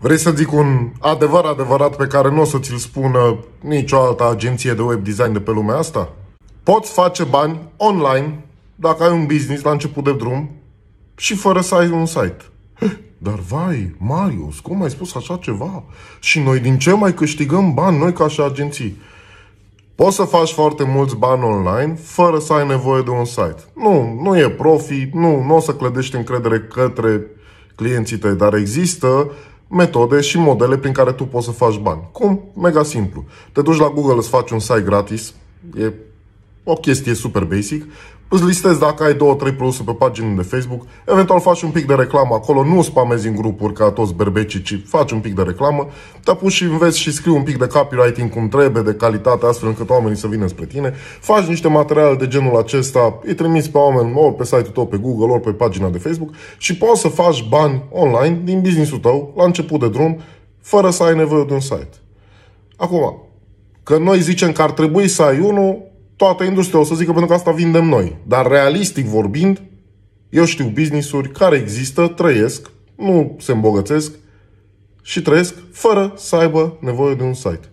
Vrei să zic un adevăr adevărat pe care nu o să ți-l spună nicio altă agenție de web design de pe lumea asta? Poți face bani online dacă ai un business la început de drum și fără să ai un site. Dar vai, Marius, cum ai spus așa ceva? Și noi din ce mai câștigăm bani noi ca și agenții? Poți să faci foarte mulți bani online fără să ai nevoie de un site. Nu, nu e profi, nu, nu o să clădești încredere către clienții tăi, dar există metode și modele prin care tu poți să faci bani. Cum? Mega simplu. Te duci la Google, îți faci un site gratis, e o chestie super basic, îți listezi dacă ai două, trei produse pe pagini de Facebook, eventual faci un pic de reclamă acolo, nu spamezi în grupuri ca toți berbecii, ci faci un pic de reclamă, te apuci și înveți și scrii un pic de copywriting cum trebuie, de calitate, astfel încât oamenii să vină spre tine, faci niște materiale de genul acesta, îi trimiți pe oameni ori pe site-ul tău, pe Google, ori pe pagina de Facebook și poți să faci bani online din business-ul tău, la început de drum, fără să ai nevoie de un site. Acum, că noi zicem că ar trebui să ai unul, toată industria o să zică pentru că asta vindem noi. Dar realistic vorbind, eu știu businessuri care există, trăiesc, nu se îmbogățesc și trăiesc fără să aibă nevoie de un site.